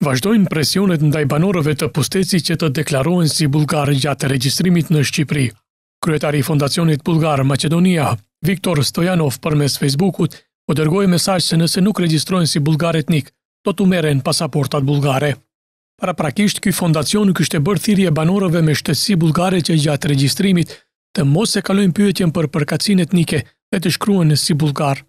Vazhdojnë presionet ndaj banorëve të pusteci që të deklarohen si bulgarë gjatë registrimit në Shqipri. Kryetari i Fondacionit Bulgar Macedonia, Viktor Stojanov, për mes Facebookut, o dërgojë mesaj se nëse nuk regjistrohen si bulgarë etnik, do të meren pasaportat bulgare. Para prakisht, kjoj fondacion në kështë e bërë thirje banorëve me shtesi bulgare që gjatë registrimit të mos e kalojnë pyetjen për përkacin etnike dhe të shkryen si bulgarë.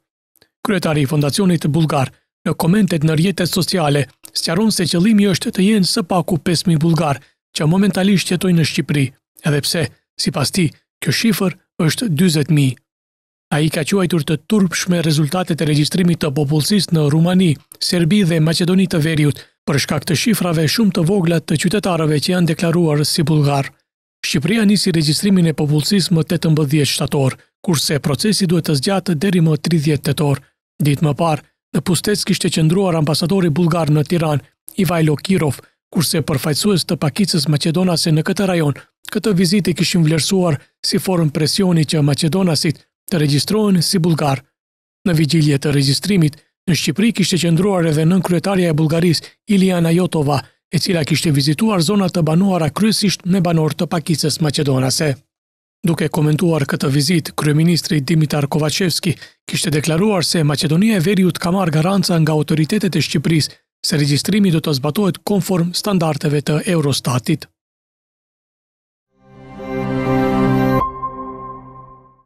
Kryetari i Fondacionit Bulgar në komentet në rjetet sociale, sqaron se qëllimi është të jenë së paku 5000 bullgar që momentalisht jetojnë në Shqipëri, edhe pse sipas tij kjo shifër është 40000. Ai ka quajtur të turpshme rezultatet e regjistrimit të popullsisë në Rumani, Serbi dhe Maqedoni të Veriut për shkak të shifrave shumë të vogla të qytetarëve që janë deklaruar si bullgar. Shqipëria nisi regjistrimin e popullsisë më 18 shtator, kurse procesi duhet të zgjatë deri më 30 tetor. Ditë më parë, Në pustec kishte qëndruar ambasadori bulgar në Tiran, Ivajlo Kirov, kurse përfajcues të pakicës Macedonase në këtë rajon, këtë vizit i kishim vlerësuar si forën presioni që Macedonasit të regjistrohen si bulgar. Në vigjilje të regjistrimit, në Shqipëri kishte qëndruar edhe nën kryetarja e Bullgaris, Iliana Jotova, e cila kishte vizituar zonat të banuara kryesisht me banor të pakicës Macedonase. Duke komentuar këtë vizit, Kryeministri Dimitar Kovacevski kishte deklaruar se Macedonia e Veriut ka marrë garanca nga autoritetet e Shqipërisë se regjistrimi do të zbatohet konform standardeve të Eurostatit.